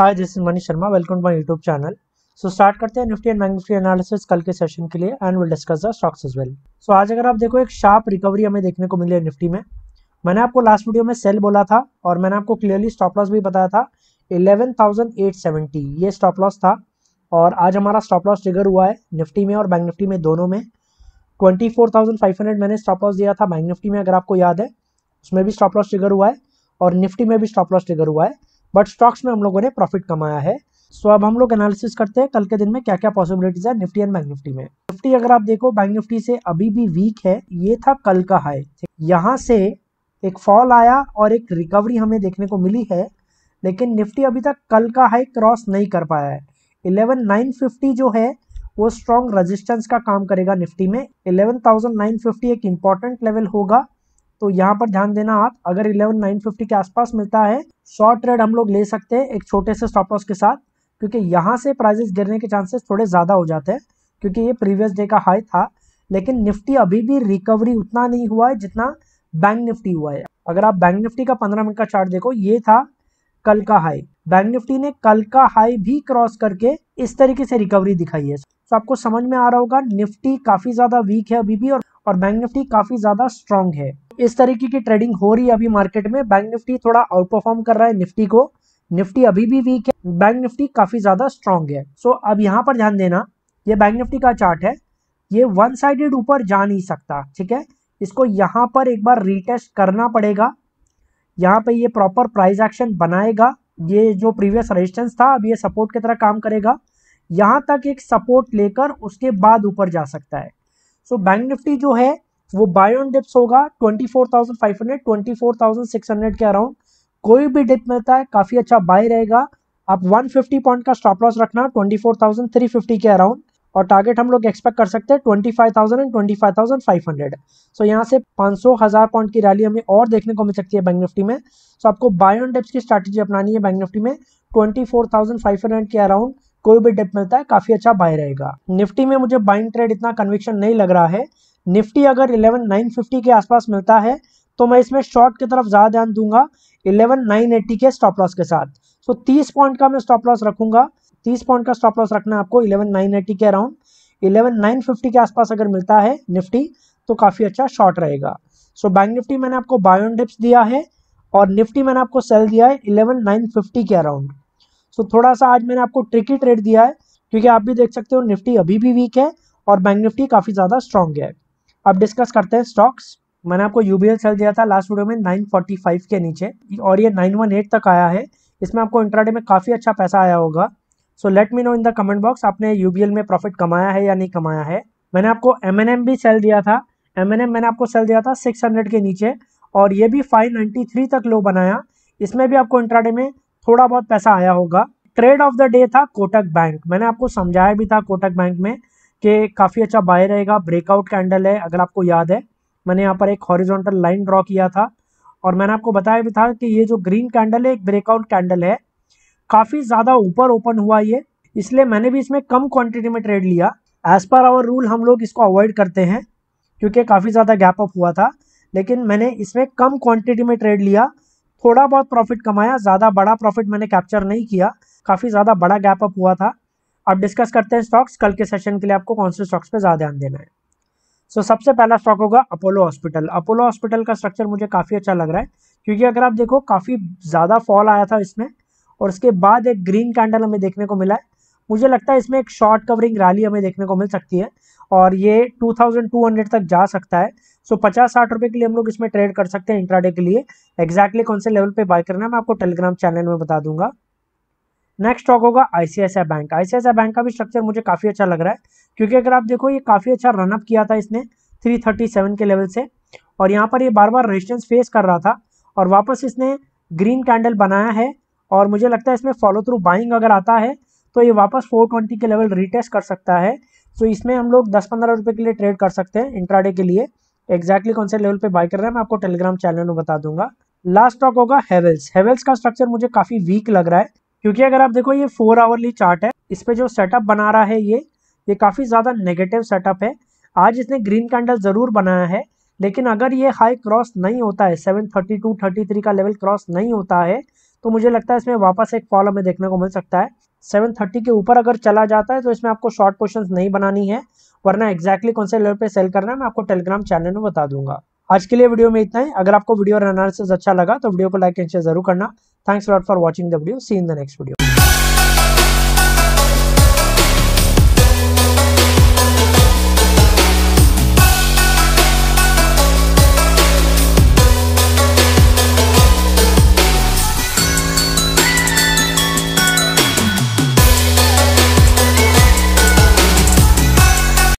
hi this is Manish Sharma welcome to my YouTube channel so start करते हैं Nifty and bank Nifty analysis कल के session के लिए and will discuss the stocks as well so आज अगर आप देखो एक शार्प रिकवरी हमें देखने को मिली है निफ्टी में मैंने आपको लास्ट वीडियो में सेल बोला था और मैंने आपको क्लियरली स्टॉप लॉस भी बताया था इलेवन ये स्टॉप लॉस था और आज हमारा स्टॉप लॉस ट्रिगर हुआ है निफ्टी में और बैंक निफ्टी में दोनों में ट्वेंटी मैंने स्टॉप लॉस दिया था बैंक निफ्टी में अगर आपको याद है उसमें भी स्टॉप लॉस ट्रिगर हुआ है और निफ्टी में भी स्टॉप लॉस ट्रिगर हुआ है बट स्टॉक्स में हम लोगों ने प्रॉफिट कमाया है सो so, अब हम लोग एनालिसिस करते हैं कल के दिन में क्या क्या पॉसिबिलिटीज है निफ्टी एंड बैंक निफ्टी में निफ्टी अगर आप देखो बैंक निफ्टी से अभी भी वीक है ये था कल का हाई यहाँ से एक फॉल आया और एक रिकवरी हमें देखने को मिली है लेकिन निफ्टी अभी तक कल का हाई क्रॉस नहीं कर पाया है इलेवन नाइन फिफ्टी जो है वो स्ट्रॉन्ग रेजिस्टेंस का काम करेगा निफ्टी में इलेवन थाउजेंड नाइन फिफ्टी एक इम्पॉर्टेंट लेवल होगा तो यहाँ पर ध्यान देना आप अगर इलेवन नाइन फिफ्टी के आसपास मिलता है शॉर्ट ट्रेड हम लोग ले सकते हैं एक छोटे से स्टॉप लॉस के साथ क्योंकि यहाँ से प्राइजेस गिरने के चांसेस थोड़े ज़्यादा हो जाते हैं क्योंकि ये प्रीवियस डे का हाई था लेकिन निफ्टी अभी भी रिकवरी उतना नहीं हुआ है जितना बैंक निफ्टी हुआ है अगर आप बैंक निफ्टी का पंद्रह मिनट का चार्ट देखो ये था कल का हाई बैंक निफ्टी ने कल का हाई भी क्रॉस करके इस तरीके से रिकवरी दिखाई है तो आपको समझ में आ रहा होगा निफ्टी काफ़ी ज़्यादा वीक है अभी भी और, और बैंक निफ्टी काफ़ी ज़्यादा स्ट्रांग है इस तरीके की ट्रेडिंग हो रही है अभी मार्केट में बैंक निफ्टी थोड़ा आउट परफॉर्म कर रहा है निफ्टी को निफ्टी अभी भी वीक है बैंक निफ्टी काफ़ी ज़्यादा स्ट्रांग है सो so, अब यहाँ पर ध्यान देना ये बैंक निफ्टी का चार्ट है ये वन साइडेड ऊपर जा नहीं सकता ठीक है इसको यहाँ पर एक बार रीटेस्ट करना पड़ेगा यहाँ पे ये प्रॉपर प्राइस एक्शन बनाएगा ये जो प्रीवियस रेजिस्टेंस था अब ये सपोर्ट की तरह काम करेगा यहाँ तक एक सपोर्ट लेकर उसके बाद ऊपर जा सकता है सो so, बैंक निफ्टी जो है वो बाय ऑन डिप्स होगा 24,500 24,600 के अराउंड कोई भी डिप मिलता है काफ़ी अच्छा बाय रहेगा आप 150 पॉइंट का स्टॉप लॉस रखना 24,350 के अराउंड और टारगेट हम लोग एक्सपेक्ट कर सकते हैं 25,000 एंड 25,500 सो so, यहाँ से 500 हज़ार पॉइंट की रैली हमें और देखने को मिल सकती है बैंक निफ्टी में सो so, आपको बाय ऑन डिप्स की स्ट्रेटेजी अपनानी है बैंक निफ्टी में 24,500 के अराउंड कोई भी डिप मिलता है काफी अच्छा बाय रहेगा निफ्टी में मुझे बाइंग ट्रेड इतना कन्विक्शन नहीं लग रहा है निफ्टी अगर इलेवन नाइन फिफ्टी के आसपास मिलता है तो मैं इसमें शॉर्ट की तरफ ज़्यादा ध्यान दूंगा इलेवन नाइन एट्टी के स्टॉप लॉस के साथ सो तीस पॉइंट का मैं स्टॉप लॉस रखूंगा तीस पॉइंट का स्टॉप लॉस रखना है आपको इलेवन नाइन एट्टी के अराउंड इलेवन नाइन फिफ्टी के आसपास अगर मिलता है निफ्टी तो काफ़ी अच्छा शॉर्ट रहेगा सो बैंक निफ्टी मैंने आपको बायोन डिप्स दिया है और निफ्टी मैंने आपको सेल दिया है इलेवन नाइन फिफ्टी के अराउंड सो तो थोड़ा सा आज मैंने आपको ट्रिकी ट्रेड दिया है क्योंकि आप भी देख सकते हो निफ्टी अभी भी वीक है और बैंक निफ्टी काफ़ी ज़्यादा स्ट्रॉन्ग है अब डिस्कस करते हैं स्टॉक्स मैंने आपको यू बी सेल दिया था लास्ट वीडियो में 945 के नीचे और ये 918 तक आया है इसमें आपको इंट्राडे में काफ़ी अच्छा पैसा आया होगा so let me know in the comment box आपने यू में प्रॉफिट कमाया है या नहीं कमाया है मैंने आपको एम भी सेल दिया था एम मैंने आपको सेल दिया था सिक्स के नीचे और ये भी फाइव तक लो बनाया इसमें भी आपको इंट्राडे में थोड़ा बहुत पैसा आया होगा ट्रेड ऑफ द डे था कोटक बैंक मैंने आपको समझाया भी था कोटक बैंक में कि काफ़ी अच्छा बाय रहेगा ब्रेकआउट कैंडल है अगर आपको याद है मैंने यहाँ पर एक हॉरिजॉन्टल लाइन ड्रॉ किया था और मैंने आपको बताया भी था कि ये जो ग्रीन कैंडल है एक ब्रेकआउट कैंडल है काफ़ी ज़्यादा ऊपर ओपन हुआ ये इसलिए मैंने भी इसमें कम क्वांटिटी में ट्रेड लिया एज़ पर आवर रूल हम लोग इसको अवॉइड करते हैं क्योंकि काफ़ी ज़्यादा गैप अप हुआ था लेकिन मैंने इसमें कम क्वांटिटी में ट्रेड लिया थोड़ा बहुत प्रॉफिट कमाया ज़्यादा बड़ा प्रॉफिट मैंने कैप्चर नहीं किया काफ़ी ज़्यादा बड़ा गैप अप हुआ था अब डिस्कस करते हैं स्टॉक्स कल के सेशन के लिए आपको कौन से स्टॉक्स पे ज़्यादा ध्यान देना है सो so, सबसे पहला स्टॉक होगा अपोलो हॉस्पिटल अपोलो हॉस्पिटल का स्ट्रक्चर मुझे काफ़ी अच्छा लग रहा है क्योंकि अगर आप देखो काफ़ी ज़्यादा फॉल आया था इसमें और उसके बाद एक ग्रीन कैंडल हमें देखने को मिला है मुझे लगता है इसमें एक शॉर्ट कवरिंग रैली हमें देखने को मिल सकती है और ये 2200 तक जा सकता है सो पचास साठ रुपए के लिए हम लोग इसमें ट्रेड कर सकते हैं इंट्राडे के लिए एग्जैक्टली exactly कौन से लेवल पे बाय करना है मैं आपको टेलीग्राम चैनल में बता दूंगा नेक्स्ट स्टॉक होगा आईसीआईसीआई बैंक आईसीआईसीआई बैंक का भी स्ट्रक्चर मुझे काफ़ी अच्छा लग रहा है क्योंकि अगर आप देखो ये काफ़ी अच्छा रनअप किया था इसने थ्री के लेवल से और यहाँ पर ये बार बार रेजिस्टेंस फेस कर रहा था और वापस इसने ग्रीन कैंडल बनाया है और मुझे लगता है इसमें फॉलो थ्रू बाइंग अगर आता है तो ये वापस 420 के लेवल रिटेस्ट कर सकता है सो so, इसमें हम लोग दस पंद्रह रुपए के लिए ट्रेड कर सकते हैं इंट्राडे के लिए एक्जैक्टली exactly कौन से लेवल पे बाय कर रहे हैं मैं आपको टेलीग्राम चैनल में बता दूंगा लास्ट स्टॉक होगा हेवल्स हेवल्स का स्ट्रक्चर मुझे काफ़ी वीक लग रहा है क्योंकि अगर आप देखो ये फोर आवरली चार्ट है इस पर जो सेटअप बना रहा है ये ये काफ़ी ज़्यादा नेगेटिव सेटअप है आज इसने ग्रीन कैंडल ज़रूर बनाया है लेकिन अगर ये हाई क्रॉस नहीं होता है seven thirty two thirty three का लेवल क्रॉस नहीं होता है तो मुझे लगता है इसमें वापस एक फॉल हमें देखने को मिल सकता है सेवन थर्टी के ऊपर अगर चला जाता है तो इसमें आपको शॉर्ट क्वेश्चन नहीं बनानी है वरना एक्जैक्टली कौन से लेवल पे सेल करना है मैं आपको टेलीग्राम चैनल में बता दूंगा आज के लिए वीडियो में इतना ही अगर आपको वीडियो और एनालिसिस अच्छा लगा तो वीडियो को लाइक एंड शेयर जरूर करना thanks lot for watching the video see in the next video